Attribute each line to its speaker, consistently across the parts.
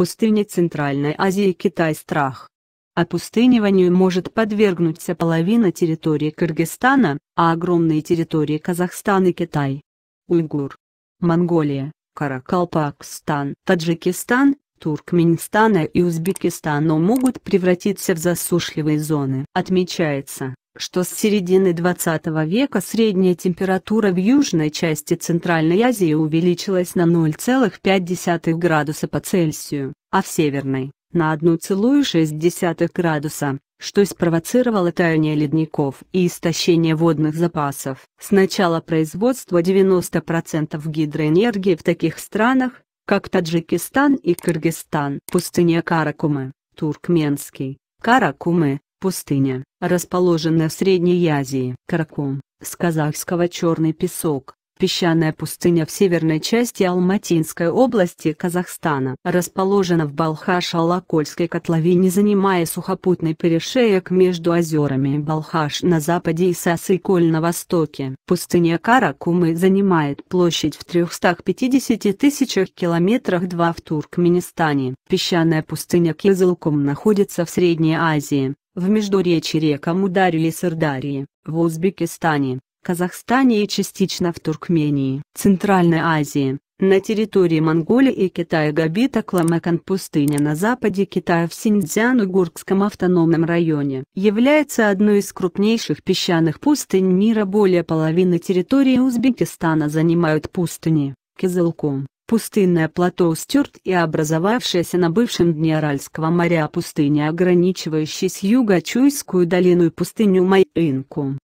Speaker 1: пустыни Центральной Азии Китай страх. Опустыниванию может подвергнуться половина территории Кыргызстана, а огромные территории Казахстан и Китай. Уйгур. Монголия, Каракалпакстан, Таджикистан, Туркменистан и Узбекистан могут превратиться в засушливые зоны. Отмечается, что с середины 20 века средняя температура в южной части Центральной Азии увеличилась на 0,5 градуса по Цельсию, а в северной – на 1,6 градуса, что спровоцировало таяние ледников и истощение водных запасов. С начала производства 90% гидроэнергии в таких странах, как Таджикистан и Кыргызстан. Пустыня Каракумы, Туркменский, Каракумы, пустыня, расположенная в Средней Азии. Караком, с казахского черный песок, песчаная пустыня в северной части Алматинской области Казахстана. Расположена в Балхаш-Алакольской котловине занимая сухопутный перешеек между озерами Балхаш на западе и Сасыколь на востоке. Пустыня Каракумы занимает площадь в 350 тысячах километрах 2 в Туркменистане. Песчаная пустыня Кизылкум находится в Средней Азии. В междуречи рекам ударили Сырдарии, в Узбекистане, Казахстане и частично в Туркмении. Центральной Азии, на территории Монголии и Китая Габита Кламакан пустыня на западе Китая в Синьцзян-Угуркском автономном районе является одной из крупнейших песчаных пустынь мира более половины территории Узбекистана занимают пустыни, Кизылком, Пустынное плато Стюарт и образовавшаяся на бывшем дне Аральского моря пустыня, ограничивающая с юга Чуйскую долину и пустыню Майинку.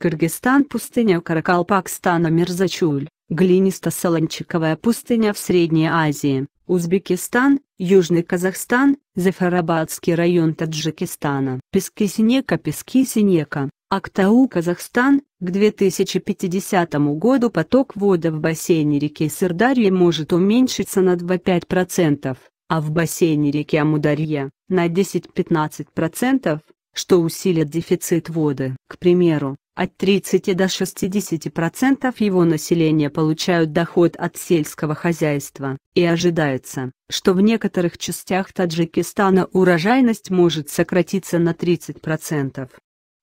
Speaker 1: Кыргызстан пустыня Каракалпакстана Мирзачуль, глинисто-солончаковая пустыня в Средней Азии, Узбекистан, Южный Казахстан, Зафарабадский район Таджикистана. Пески-синека Пески-синека, Актау, Казахстан, к 2050 году поток вода в бассейне реки Сырдарья может уменьшиться на 2-5%, а в бассейне реки Амударья – на 10-15%, что усилит дефицит воды. К примеру, от 30 до 60% его населения получают доход от сельского хозяйства, и ожидается, что в некоторых частях Таджикистана урожайность может сократиться на 30%.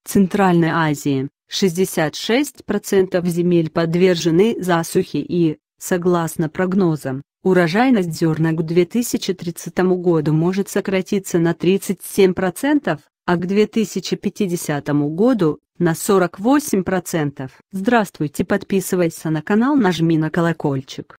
Speaker 1: Центральной Азии, 66% земель подвержены засухе и, согласно прогнозам, урожайность зерна к 2030 году может сократиться на 37%, а к 2050 году – на 48%. Здравствуйте, подписывайся на канал, нажми на колокольчик.